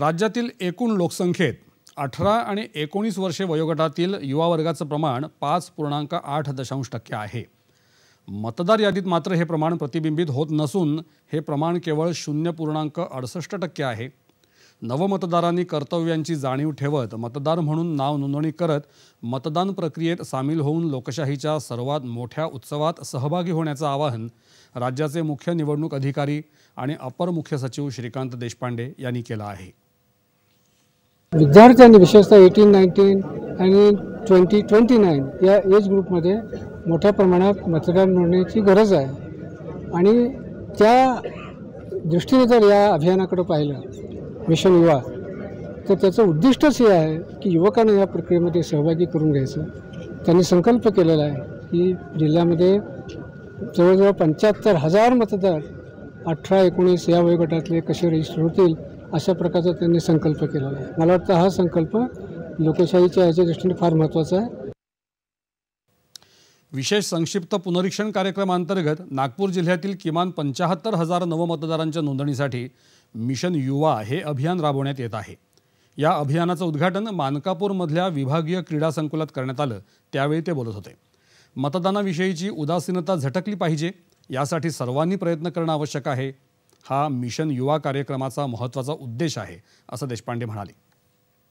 राज्यातील एकूण लोकसंख्येत अठरा आणि एकोणीस वर्षे वयोगटातील युवा वर्गाचं प्रमाण पाच पूर्णांक आठ दशांश टक्के आहे मतदार यादीत मात्र हे प्रमाण प्रतिबिंबित होत नसून हे प्रमाण केवळ शून्य पूर्णांक अडसष्ट टक्के आहे नवमतदारांनी कर्तव्यांची जाणीव ठेवत मतदार म्हणून नाव नोंदणी करत मतदान प्रक्रियेत सामील होऊन लोकशाहीच्या सर्वात मोठ्या उत्सवात सहभागी होण्याचं आवाहन राज्याचे मुख्य निवडणूक अधिकारी आणि अपर मुख्य सचिव श्रीकांत देशपांडे यांनी केलं आहे विद्यार्थ्यांनी विशेषतः एटीन नाईन्टीन आणि ट्वेंटी ट्वेंटी नाईन या एज ग्रुपमध्ये मोठ्या प्रमाणात मतदार नोंदणीची गरज आहे आणि त्या दृष्टीने जर या अभियानाकडं पाहिलं मिशन युवा तर त्याचं उद्दिष्टच हे आहे की युवकांना या प्रक्रियेमध्ये सहभागी करून घ्यायचं त्यांनी संकल्प केलेला आहे की जिल्ह्यामध्ये जवळजवळ पंच्याहत्तर हजार मतदार अठरा एकोणीस या वयोगटातले कसे रजिस्टर होतील अशा प्रकारचा त्यांनी संकल्प केलेला आहे मला वाटतं हा संकल्प लोकशाहीच्या याच्या दृष्टीने फार महत्त्वाचा आहे विशेष संक्षिप्त पुनरीक्षण कार्यक्रमांतर्गत नागपूर जिल्ह्यातील किमान पंचाहत्तर हजार नवमतदारांच्या नोंदणीसाठी मिशन युवा हे अभियान राबवण्यात येत आहे या अभियानाचं उद्घाटन मानकापूरमधल्या विभागीय क्रीडा संकुलात करण्यात आलं त्यावेळी ते बोलत होते मतदानाविषयीची उदासीनता झटकली पाहिजे यासाठी सर्वांनी प्रयत्न करणं आवश्यक आहे हा मिशन युवा कार्यक्रमाचा महत्त्वाचा उद्देश आहे असं देशपांडे म्हणाले